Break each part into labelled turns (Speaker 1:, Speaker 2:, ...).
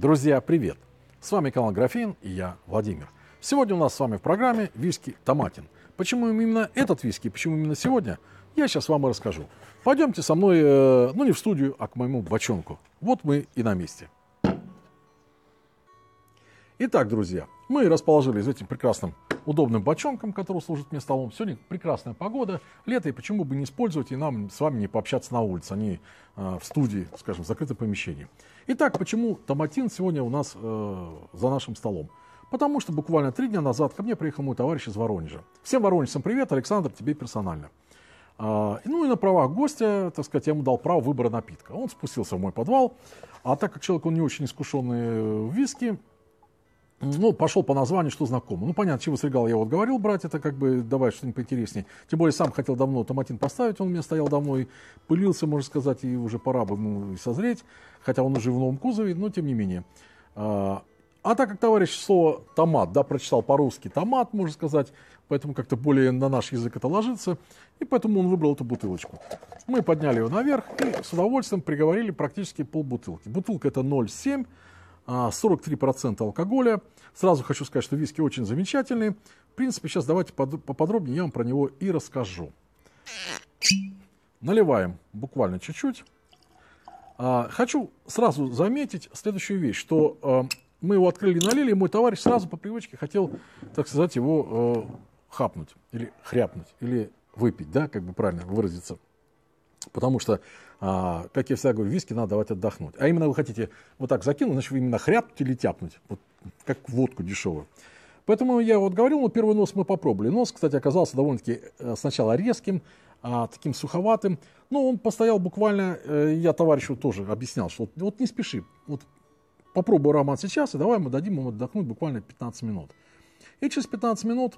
Speaker 1: Друзья, привет! С вами канал Графин и я, Владимир. Сегодня у нас с вами в программе виски Томатин. Почему именно этот виски, почему именно сегодня, я сейчас вам и расскажу. Пойдемте со мной, э, ну не в студию, а к моему бочонку. Вот мы и на месте. Итак, друзья, мы расположились за этим прекрасным удобным бочонком, который служит мне столом. Сегодня прекрасная погода, лето, и почему бы не использовать и нам с вами не пообщаться на улице, а не э, в студии, скажем, в закрытом помещении. Итак, почему томатин сегодня у нас э, за нашим столом? Потому что буквально три дня назад ко мне приехал мой товарищ из Воронежа. Всем воронежцам привет, Александр, тебе персонально. А, ну и на правах гостя, так сказать, я ему дал право выбора напитка. Он спустился в мой подвал, а так как человек он не очень искушенный э, в виски, ну, пошел по названию, что знакомо. Ну, понятно, чего срегал я вот говорил, брать это как бы, давай что-нибудь поинтереснее. Тем более, сам хотел давно томатин поставить, он у меня стоял домой, пылился, можно сказать, и уже пора бы ему созреть, хотя он уже в новом кузове, но тем не менее. А, а так как товарищ слово «томат», да, прочитал по-русски «томат», можно сказать, поэтому как-то более на наш язык это ложится, и поэтому он выбрал эту бутылочку. Мы подняли ее наверх и с удовольствием приговорили практически полбутылки. Бутылка это 0,7, 43% а, алкоголя. Сразу хочу сказать, что виски очень замечательные. В принципе, сейчас давайте поподробнее я вам про него и расскажу. Наливаем буквально чуть-чуть. А, хочу сразу заметить следующую вещь, что а, мы его открыли и налили, и мой товарищ сразу по привычке хотел, так сказать, его хапнуть или хряпнуть, или выпить, да, как бы правильно выразиться. Потому что а, как я всегда говорю, виски надо давать отдохнуть. А именно вы хотите вот так закинуть, значит, вы именно хряпнуть или тяпнуть, вот, как водку дешевую. Поэтому я вот говорил, ну, первый нос мы попробовали. Нос, кстати, оказался довольно-таки э, сначала резким, а, таким суховатым. Ну он постоял буквально, э, я товарищу тоже объяснял, что вот, вот не спеши, вот попробуй аромат сейчас, и давай мы дадим ему отдохнуть буквально 15 минут. И через 15 минут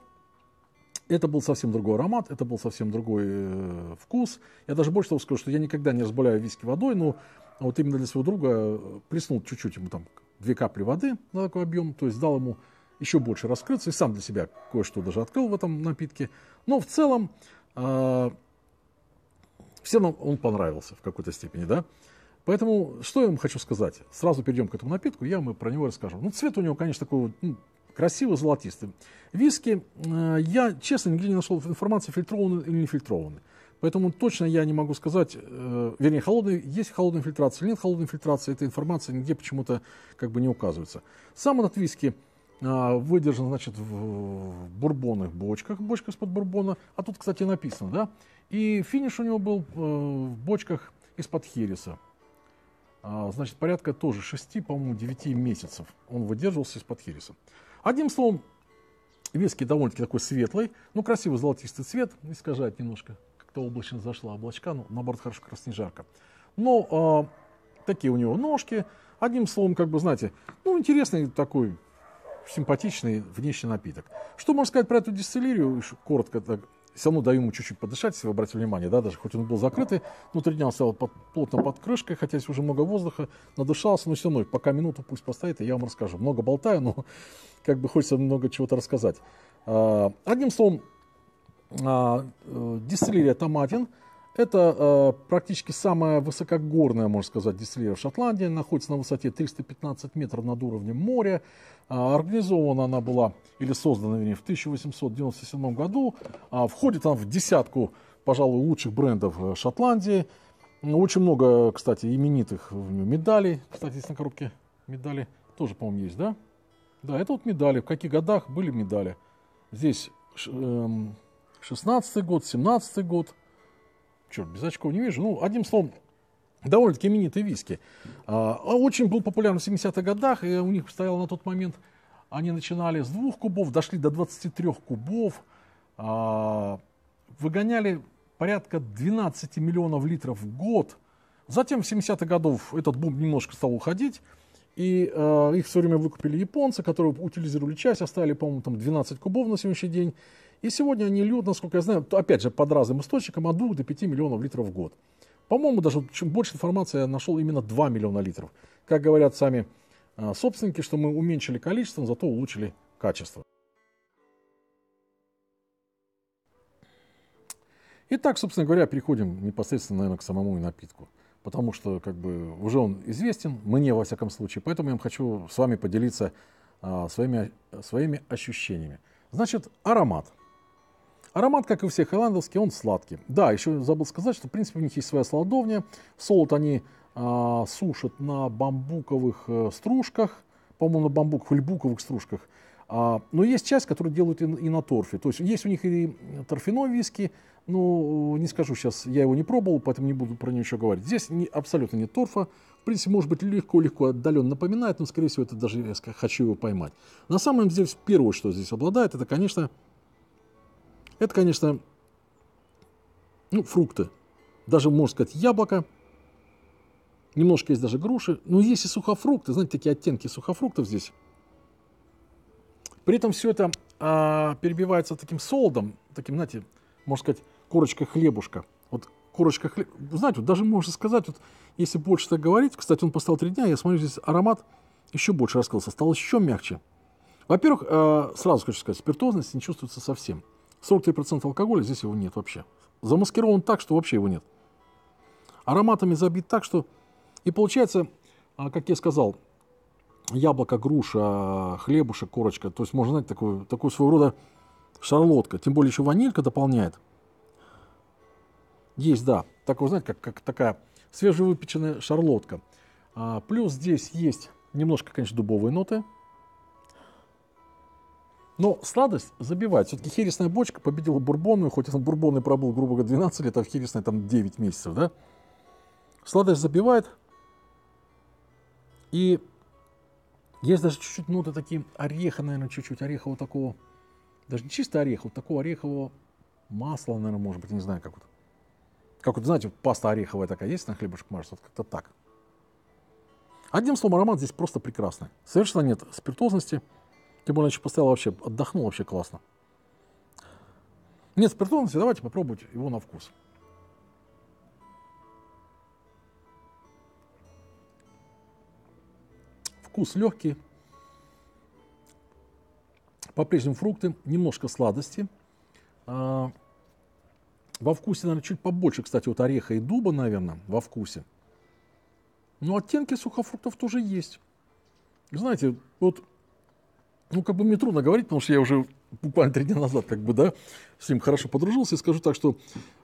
Speaker 1: это был совсем другой аромат, это был совсем другой э, вкус. Я даже больше того скажу, что я никогда не разбавляю виски водой, но вот именно для своего друга э, плеснул чуть-чуть ему там две капли воды на такой объем, то есть дал ему еще больше раскрыться, и сам для себя кое-что даже открыл в этом напитке. Но в целом э, всем он, он понравился в какой-то степени, да. Поэтому что я вам хочу сказать? Сразу перейдем к этому напитку, я вам про него расскажу. Ну, цвет у него, конечно, такой ну, красиво золотистым. Виски, э, я, честно, нигде не нашел информации, фильтрованный или не фильтрованный. Поэтому точно я не могу сказать, э, вернее, холодный, есть холодная фильтрация или нет холодной фильтрации, эта информация нигде почему-то как бы не указывается. Сам этот виски э, выдержан, значит, в, в бурбонных бочках, бочка из-под бурбона, а тут, кстати, написано, да, и финиш у него был э, в бочках из-под хереса. А, значит, порядка тоже 6, по-моему, 9 месяцев он выдерживался из-под хереса. Одним словом, виски довольно-таки такой светлый, ну, красивый золотистый цвет, искажает немножко, как-то облачно зашла облачка, но наоборот, хорошо красноярка. Но э, такие у него ножки, одним словом, как бы, знаете, ну, интересный такой симпатичный внешний напиток. Что можно сказать про эту дистиллерию, коротко так, все равно даю ему чуть-чуть подышать, если вы обратили внимание, да, даже хоть он был закрытый, внутри дня он стоял под, плотно под крышкой, хотя здесь уже много воздуха, надышался, но все равно, пока минуту пусть постоит, и я вам расскажу. Много болтаю, но как бы хочется много чего-то рассказать. А, одним словом, а, э, дистиллерия Томатин – это э, практически самая высокогорная, можно сказать, дистиллерия в Шотландии. Находится на высоте 315 метров над уровнем моря. А, организована она была, или создана, вернее, в 1897 году. А, входит она в десятку, пожалуй, лучших брендов э, Шотландии. Ну, очень много, кстати, именитых в нем медалей. Кстати, здесь на коробке медали тоже, по-моему, есть, да? Да, это вот медали. В каких годах были медали? Здесь э, эм, 16-й год, 17-й год – черт, без очков не вижу. Ну, одним словом, довольно-таки именитые виски. А, а очень был популярен в 70-х годах, и у них стоял на тот момент, они начинали с двух кубов, дошли до 23 кубов, а, выгоняли порядка 12 миллионов литров в год. Затем в 70-х годов этот бум немножко стал уходить, и э, их все время выкупили японцы, которые утилизировали часть, оставили, по-моему, там 12 кубов на сегодняшний день. И сегодня они льют, насколько я знаю, опять же, под разным источником, от 2 до 5 миллионов литров в год. По-моему, даже чем больше информации я нашел именно 2 миллиона литров. Как говорят сами э, собственники, что мы уменьшили количество, зато улучшили качество. Итак, собственно говоря, переходим непосредственно, наверное, к самому и напитку потому что как бы уже он известен, мне во всяком случае, поэтому я хочу с вами поделиться а, своими, своими ощущениями. Значит, аромат. Аромат, как и у всех ирландовский, он сладкий. Да, еще забыл сказать, что в принципе у них есть своя сладовня. Солод они а, сушат на бамбуковых э, стружках, по-моему, на бамбуковых или буковых стружках. А, но ну, есть часть, которую делают и, и на торфе. То есть есть у них и торфяной виски, но э, не скажу сейчас, я его не пробовал, поэтому не буду про него еще говорить. Здесь не, абсолютно нет торфа. В принципе, может быть, легко-легко отдаленно напоминает, но, скорее всего, это даже я хочу его поймать. На самом деле, первое, что здесь обладает, это, конечно, это, конечно, ну, фрукты. Даже, можно сказать, яблоко. Немножко есть даже груши. Но есть и сухофрукты. Знаете, такие оттенки сухофруктов здесь. При этом все это а, перебивается таким солдом, таким, знаете, можно сказать, корочка-хлебушка. Вот корочка хлеб. Знаете, вот даже можно сказать, вот если больше так говорить, кстати, он поставил три дня, я смотрю, здесь аромат еще больше раскрылся, стал еще мягче. Во-первых, э, сразу хочу сказать, спиртозность не чувствуется совсем. 43% алкоголя, здесь его нет вообще. Замаскирован так, что вообще его нет. Ароматами забит так, что... И получается, а, как я сказал, яблоко, груша, хлебушек, корочка. То есть можно, знать такую, такую своего рода шарлотка. Тем более еще ванилька дополняет. Есть, да. Так знаете, как, как такая свежевыпеченная шарлотка. А, плюс здесь есть немножко, конечно, дубовые ноты. Но сладость забивает. Все-таки хересная бочка победила бурбонную, хоть он бурбонный пробыл, грубо говоря, 12 лет, а в хересной там 9 месяцев, да? Сладость забивает. И есть даже чуть-чуть ноты ну, такие ореха, наверное, чуть-чуть орехового такого, даже не чисто ореха, вот такого орехового масла, наверное, может быть, не знаю, как вот. Как вот, знаете, паста ореховая такая есть на хлебушек марш, вот как-то так. Одним словом, аромат здесь просто прекрасный. Совершенно нет спиртозности. Тем более, еще поставил вообще, отдохнул вообще классно. Нет спиртозности, давайте попробовать его на вкус. Вкус легкий. По-прежнему фрукты, немножко сладости. А, во вкусе, наверное, чуть побольше, кстати, вот ореха и дуба, наверное, во вкусе. Но оттенки сухофруктов тоже есть. Знаете, вот, ну, как бы мне трудно говорить, потому что я уже буквально три дня назад, как бы, да, с ним хорошо подружился. И скажу так, что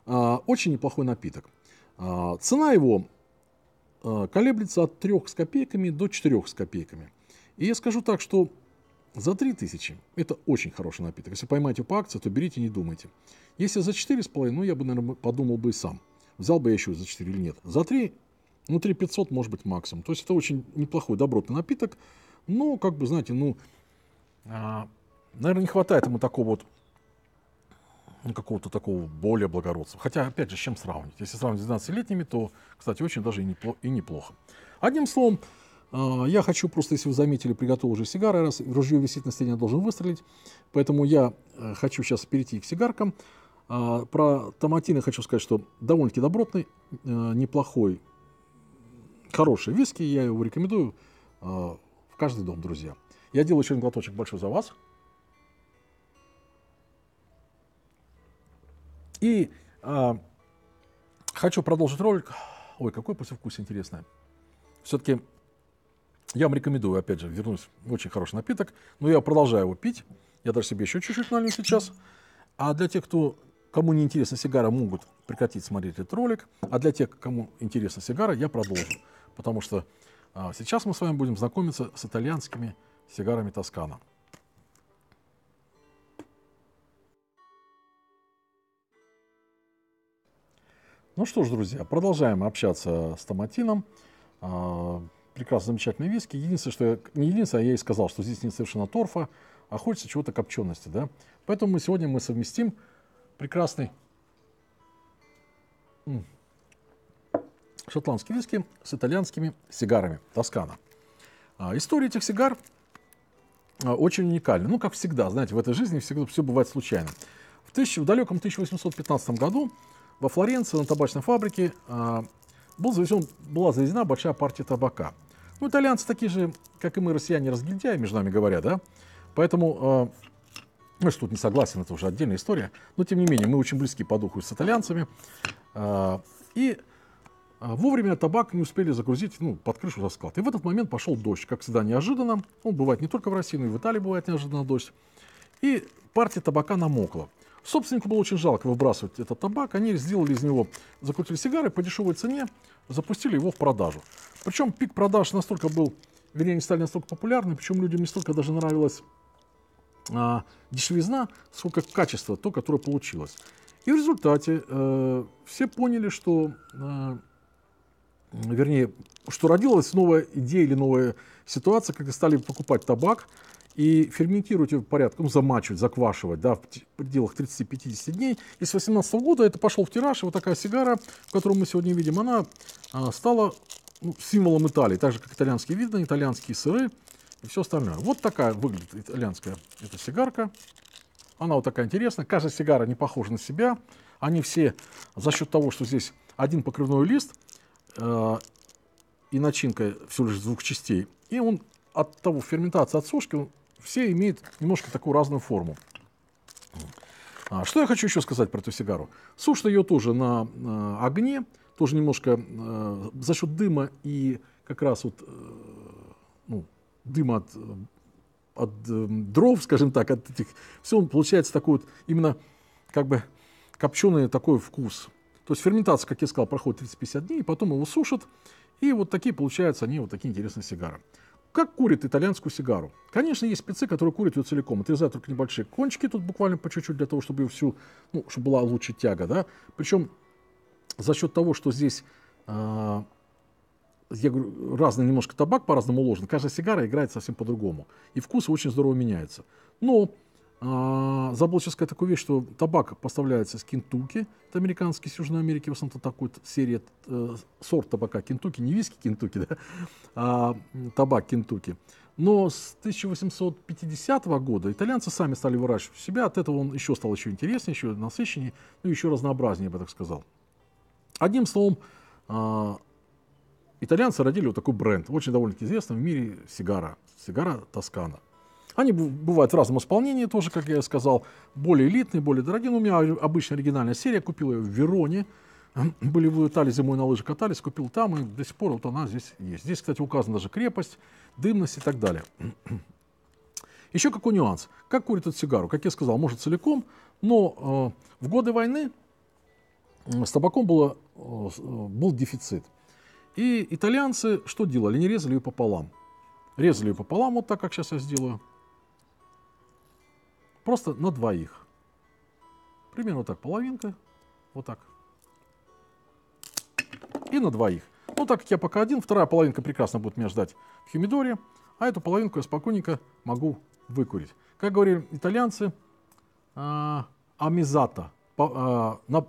Speaker 1: а, очень неплохой напиток. А, цена его Э, колеблется от 3 с копейками до 4 с копейками. И я скажу так, что за 3000 это очень хороший напиток. Если поймаете по акции, то берите, не думайте. Если за 4,5, ну я бы, наверное, подумал бы и сам. Взял бы я еще за 4 или нет. За 3, ну 3 500 может быть максимум. То есть это очень неплохой, добротный напиток. Но, как бы, знаете, ну, а, наверное, не хватает ему такого вот ну, какого-то такого более благородства. Хотя, опять же, с чем сравнить? Если сравнить с 12-летними, то, кстати, очень даже и неплохо. Одним словом, а, я хочу просто, если вы заметили, приготовил уже сигары, раз ружье висит на стене, я должен выстрелить. Поэтому я э, хочу сейчас перейти к сигаркам. А, про томатины хочу сказать, что довольно-таки добротный, э, неплохой, хороший виски. Я его рекомендую а, в каждый дом, друзья. Я делаю еще один глоточек большой за вас. И э, хочу продолжить ролик. Ой, какой послевкус интересный. Все-таки я вам рекомендую, опять же, вернусь, очень хороший напиток, но я продолжаю его пить. Я даже себе еще чуть-чуть налью сейчас. А для тех, кто, кому не интересна сигара, могут прекратить смотреть этот ролик. А для тех, кому интересна сигара, я продолжу. Потому что а, сейчас мы с вами будем знакомиться с итальянскими сигарами Тоскана. Ну что ж, друзья, продолжаем общаться с Томатином. А, Прекрасно, замечательный виски. Единственное, что я, не единственное, а я и сказал, что здесь нет совершенно торфа, а хочется чего-то копчености, да. Поэтому мы сегодня мы совместим прекрасный шотландский виски с итальянскими сигарами Тоскана. А, история этих сигар очень уникальна. Ну, как всегда, знаете, в этой жизни всегда все бывает случайно. В, тысяч, в далеком 1815 году во Флоренции на табачной фабрике а, был завезен, была завезена большая партия табака. Ну, итальянцы такие же, как и мы, россияне, разгильдяи, между нами говоря, да? Поэтому, а, мы ну, тут не согласен, это уже отдельная история. Но, тем не менее, мы очень близки по духу с итальянцами. А, и Вовремя табак не успели загрузить ну, под крышу за склад. И в этот момент пошел дождь, как всегда неожиданно. Он бывает не только в России, но и в Италии бывает неожиданно дождь. И партия табака намокла. Собственнику было очень жалко выбрасывать этот табак. Они сделали из него, закрутили сигары по дешевой цене, запустили его в продажу. Причем пик продаж настолько был, вернее, они стали настолько популярны, причем людям не столько даже нравилась а, дешевизна, сколько качество, то, которое получилось. И в результате э, все поняли, что, э, вернее, что родилась новая идея или новая ситуация, когда стали покупать табак, и ферментировать ее порядком, замачивать, заквашивать да, в пределах 30-50 дней. И с 18 года это пошел в тираж, и вот такая сигара, которую мы сегодня видим, она а, стала ну, символом Италии, так же, как итальянские виды, итальянские сыры и все остальное. Вот такая выглядит итальянская эта сигарка. Она вот такая интересная. Каждая сигара не похожа на себя. Они все за счет того, что здесь один покрывной лист э, и начинка всего лишь двух частей. И он от того ферментации, от сушки, он все имеют немножко такую разную форму. А, что я хочу еще сказать про эту сигару? Сушат ее тоже на э, огне, тоже немножко э, за счет дыма и как раз вот э, ну, дыма от, э, от э, дров, скажем так, от этих, все он получается такой вот именно как бы копченый такой вкус. То есть ферментация, как я сказал, проходит 30-50 дней, потом его сушат, и вот такие получаются они, вот такие интересные сигары как курит итальянскую сигару. Конечно, есть спецы, которые курят ее целиком, отрезают только небольшие кончики, тут буквально по чуть-чуть для того, чтобы ее всю, ну, чтобы была лучше тяга, да. Причем за счет того, что здесь э, я говорю, разный немножко табак по-разному уложен, каждая сигара играет совсем по-другому. И вкус очень здорово меняется. Но а, забыл сейчас сказать такую вещь, что табак поставляется с Кентукки, это американский, с Южной Америки, в основном такой серия, э, сорт табака Кентукки, не виски Кентукки, да, а табак Кентукки. Но с 1850 года итальянцы сами стали выращивать себя, от этого он еще стал еще интереснее, еще насыщеннее, ну еще разнообразнее, я бы так сказал. Одним словом, а, итальянцы родили вот такой бренд, очень довольно-таки известный в мире сигара, сигара Тоскана. Они бывают в разном исполнении тоже, как я сказал, более элитные, более дорогие. Но ну, у меня обычная оригинальная серия, купил ее в Вероне, были в Италии зимой на лыжах катались, купил там, и до сих пор вот она здесь есть. Здесь, кстати, указана даже крепость, дымность и так далее. Еще какой нюанс. Как курит эту сигару? Как я сказал, может целиком, но э, в годы войны с табаком было, э, э, был дефицит. И итальянцы что делали? Они резали ее пополам. Резали ее пополам, вот так, как сейчас я сделаю. Просто на двоих. Примерно так, половинка. Вот так. И на двоих. Ну, так как я пока один, вторая половинка прекрасно будет меня ждать в химидоре, а эту половинку я спокойненько могу выкурить. Как говорили итальянцы, а, амизата по, а, на,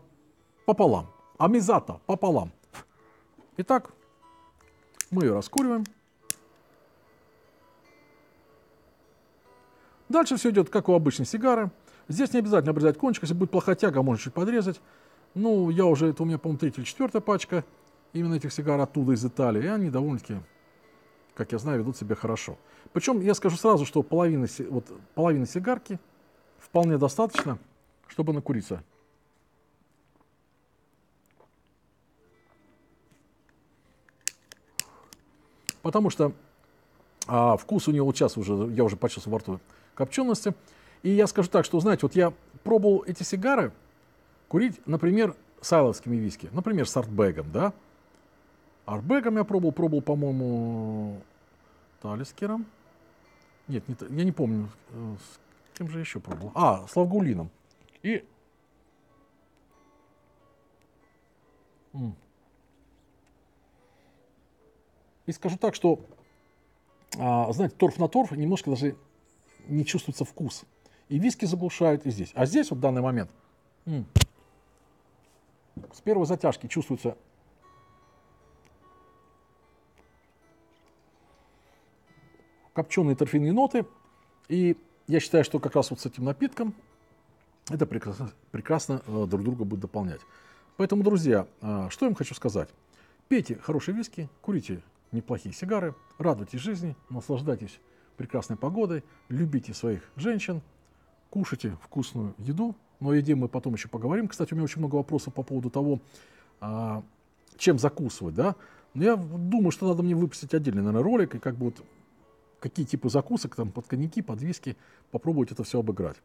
Speaker 1: пополам. Амизата пополам. Итак, мы ее раскуриваем. Дальше все идет, как у обычной сигары. Здесь не обязательно обрезать кончик, если будет плохая тяга, можно чуть подрезать. Ну, я уже, это у меня, по-моему, третья или четвертая пачка именно этих сигар оттуда, из Италии. И они довольно-таки, как я знаю, ведут себя хорошо. Причем я скажу сразу, что половины, вот, половины сигарки вполне достаточно, чтобы накуриться. Потому что а, вкус у него вот сейчас уже, я уже почувствовал во рту, копчености. И я скажу так, что, знаете, вот я пробовал эти сигары курить, например, с айловскими виски, например, с артбэгом, да. Артбэгом я пробовал, пробовал, по-моему, талискером. Нет, не, я не помню, э, с кем же еще пробовал. А, с лавгулином. И... И скажу так, что, а, знаете, торф на торф немножко даже не чувствуется вкус. И виски заглушают и здесь. А здесь вот в данный момент м- с первой затяжки чувствуется копченые торфяные ноты. И я считаю, что как раз вот с этим напитком это прекрасно, прекрасно э, друг друга будет дополнять. Поэтому, друзья, э, что я вам хочу сказать. Пейте хорошие виски, курите неплохие сигары, радуйтесь жизни, наслаждайтесь прекрасной погодой, любите своих женщин, кушайте вкусную еду, но о еде мы потом еще поговорим. Кстати, у меня очень много вопросов по поводу того, а, чем закусывать, да. Но я думаю, что надо мне выпустить отдельный, наверное, ролик, и как бы вот какие типы закусок, там, под коньяки, под виски, попробовать это все обыграть.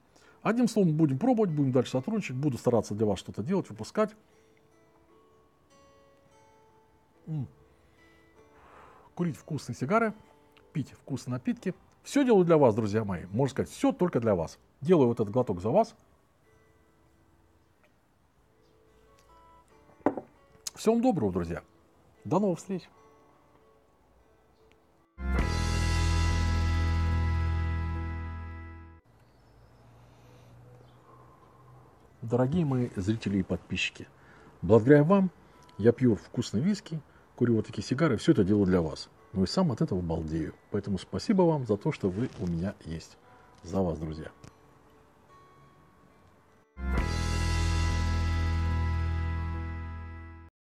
Speaker 1: Одним словом, будем пробовать, будем дальше сотрудничать, буду стараться для вас что-то делать, выпускать. М -м. Курить вкусные сигары – пить вкусные напитки. Все делаю для вас, друзья мои. Можно сказать, все только для вас. Делаю вот этот глоток за вас. Всем доброго, друзья. До новых встреч. Дорогие мои зрители и подписчики, благодаря вам я пью вкусный виски, курю вот такие сигары, все это делаю для вас но ну и сам от этого балдею. Поэтому спасибо вам за то, что вы у меня есть. За вас, друзья.